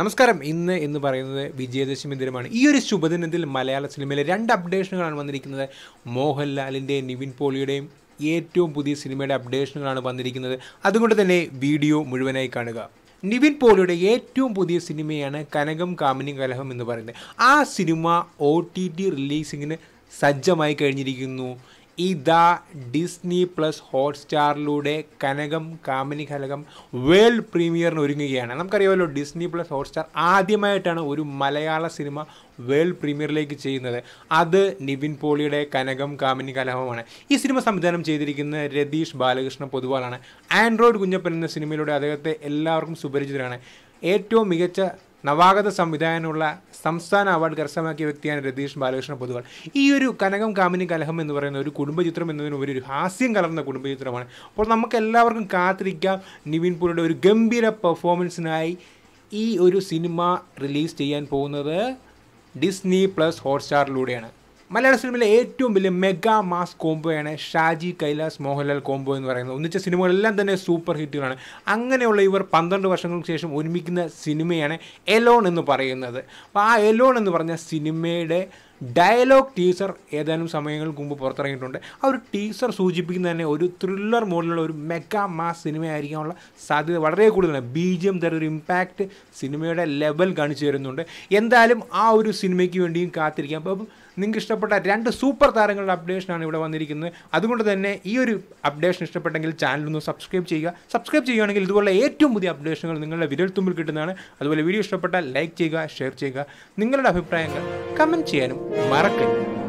നമസ്കാരം ഇന്ന് എന്ന് പറയുന്നത് വിജയദശമി ദിനമാണ് ഈ ഒരു ശുഭദിനത്തിൽ മലയാള സിനിമയിലെ രണ്ട് അപ്ഡേഷനുകളാണ് വന്നിരിക്കുന്നത് മോഹൻലാലിൻ്റെയും നിവിൻ പോളിയുടെയും ഏറ്റവും പുതിയ സിനിമയുടെ അപ്ഡേഷനുകളാണ് വന്നിരിക്കുന്നത് അതുകൊണ്ട് തന്നെ വീഡിയോ മുഴുവനായി കാണുക നിവിൻ പോളിയുടെ ഏറ്റവും പുതിയ സിനിമയാണ് കനകം കാമിനി കലഹം എന്ന് പറയുന്നത് ആ സിനിമ ഒ ടി ടി റിലീസിങ്ങിന് സജ്ജമായി കഴിഞ്ഞിരിക്കുന്നു ഇതാ ഡിസ്നി പ്ലസ് ഹോട്ട്സ്റ്റാറിലൂടെ കനകം കാമിനി കനകം വേൾഡ് പ്രീമിയറിന് ഒരുങ്ങുകയാണ് നമുക്കറിയാമല്ലോ ഡിസ്നി പ്ലസ് ഹോട്ട്സ്റ്റാർ ആദ്യമായിട്ടാണ് ഒരു മലയാള സിനിമ വേൾഡ് പ്രീമിയറിലേക്ക് ചെയ്യുന്നത് അത് നിവിൻ പോളിയുടെ കനകം കാമിനി കലഹമാണ് ഈ സിനിമ സംവിധാനം ചെയ്തിരിക്കുന്നത് രതീഷ് ബാലകൃഷ്ണ പൊതുവാളാണ് ആൻഡ്രോയിഡ് കുഞ്ഞപ്പൻ എന്ന സിനിമയിലൂടെ അദ്ദേഹത്തെ എല്ലാവർക്കും സുപരിചിതരാണ് ഏറ്റവും മികച്ച നവാഗത സംവിധായകനുള്ള സംസ്ഥാന അവാർഡ് കരസ്ഥമാക്കിയ വ്യക്തിയാണ് രതീഷ് ബാലകൃഷ്ണ പൊതുവാൾ ഈ ഒരു കനകം കാമിനി കലഹം എന്ന് പറയുന്ന ഒരു കുടുംബചിത്രം എന്നതിനുപരി ഒരു ഹാസ്യം കലർന്ന കുടുംബചിത്രമാണ് അപ്പോൾ നമുക്ക് എല്ലാവർക്കും കാത്തിരിക്കാം നിവിൻ പൂരിയുടെ ഒരു ഗംഭീര പെർഫോമൻസിനായി ഈ ഒരു സിനിമ റിലീസ് ചെയ്യാൻ പോകുന്നത് ഡിസ്നി പ്ലസ് ഹോട്ട്സ്റ്റാറിലൂടെയാണ് മലയാള സിനിമയിലെ ഏറ്റവും വലിയ മെഗാ മാസ് കോംബോയാണ് ഷാജി കൈലാസ് മോഹൻലാൽ കോംബോ എന്ന് പറയുന്നത് ഒന്നിച്ച സിനിമകളെല്ലാം തന്നെ സൂപ്പർ ഹിറ്റുകളാണ് അങ്ങനെയുള്ള ഇവർ പന്ത്രണ്ട് വർഷങ്ങൾക്ക് ശേഷം ഒരുമിക്കുന്ന സിനിമയാണ് എലോൺ എന്ന് പറയുന്നത് അപ്പോൾ ആ എലോൺ എന്ന് പറഞ്ഞ സിനിമയുടെ ഡയലോഗ് ടീസർ ഏതാനും സമയങ്ങൾക്ക് മുമ്പ് പുറത്തിറങ്ങിയിട്ടുണ്ട് ആ ഒരു ടീസർ സൂചിപ്പിക്കുന്ന തന്നെ ഒരു ത്രില്ലർ മോഡിലുള്ള ഒരു മെഗാ മാസ് സിനിമയായിരിക്കാനുള്ള സാധ്യത വളരെ കൂടുതലാണ് ബി ജി എം ഒരു ഇമ്പാക്റ്റ് സിനിമയുടെ ലെവൽ കാണിച്ചു തരുന്നുണ്ട് എന്തായാലും ആ ഒരു സിനിമയ്ക്ക് വേണ്ടിയും കാത്തിരിക്കാം അപ്പം നിങ്ങൾക്ക് ഇഷ്ടപ്പെട്ട രണ്ട് സൂപ്പർ താരങ്ങളുടെ അപ്ഡേഷനാണ് ഇവിടെ വന്നിരിക്കുന്നത് അതുകൊണ്ട് തന്നെ ഈ ഒരു അപ്ഡേഷൻ ഇഷ്ടപ്പെട്ടെങ്കിൽ ചാനലൊന്ന് സബ്സ്ക്രൈബ് ചെയ്യുക സബ്സ്ക്രൈബ് ചെയ്യുകയാണെങ്കിൽ ഇതുപോലെ ഏറ്റവും പുതിയ അപ്ഡേഷനുകൾ നിങ്ങളുടെ വിരൽത്തുമ്പിൽ കിട്ടുന്നതാണ് അതുപോലെ വീഡിയോ ഇഷ്ടപ്പെട്ടാൽ ലൈക്ക് ചെയ്യുക ഷെയർ ചെയ്യുക നിങ്ങളുടെ അഭിപ്രായങ്ങൾ കമൻറ്റ് ചെയ്യാനും മറക്കരുത്